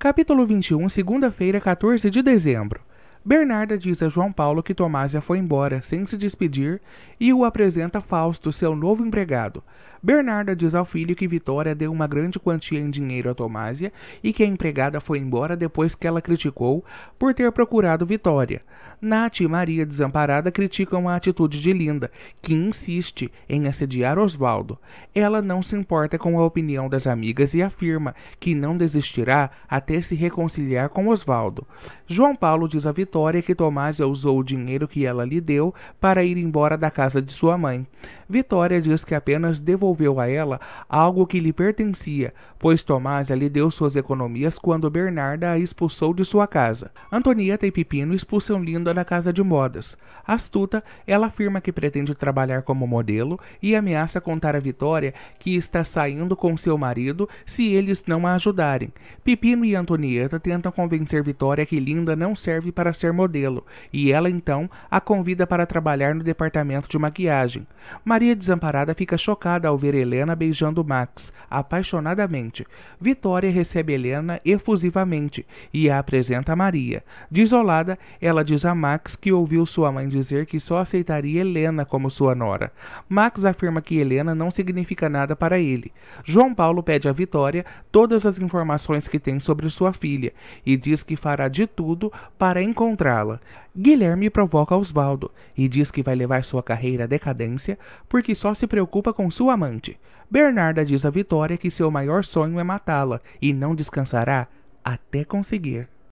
Capítulo 21, segunda-feira, 14 de dezembro. Bernarda diz a João Paulo que Tomásia foi embora sem se despedir e o apresenta Fausto, seu novo empregado. Bernarda diz ao filho que Vitória deu uma grande quantia em dinheiro a Tomásia e que a empregada foi embora depois que ela criticou por ter procurado Vitória. Nath e Maria desamparada criticam a atitude de Linda, que insiste em assediar Oswaldo. Ela não se importa com a opinião das amigas e afirma que não desistirá até se reconciliar com Oswaldo. João Paulo diz a Vitória que Tomásia usou o dinheiro que ela lhe deu para ir embora da casa de sua mãe. Vitória diz que apenas devolveu devolveu a ela algo que lhe pertencia, pois Tomás lhe deu suas economias quando Bernarda a expulsou de sua casa. Antonieta e Pepino expulsam Linda da casa de modas. Astuta, ela afirma que pretende trabalhar como modelo e ameaça contar a Vitória que está saindo com seu marido se eles não a ajudarem. Pepino e Antonieta tentam convencer Vitória que Linda não serve para ser modelo, e ela então a convida para trabalhar no departamento de maquiagem. Maria Desamparada fica chocada ao ver Helena beijando Max, apaixonadamente. Vitória recebe Helena efusivamente e a apresenta a Maria. Desolada, ela diz a Max que ouviu sua mãe dizer que só aceitaria Helena como sua nora. Max afirma que Helena não significa nada para ele. João Paulo pede a Vitória todas as informações que tem sobre sua filha e diz que fará de tudo para encontrá-la. Guilherme provoca Osvaldo e diz que vai levar sua carreira à decadência porque só se preocupa com sua mãe amante. Bernarda diz a Vitória que seu maior sonho é matá-la e não descansará até conseguir.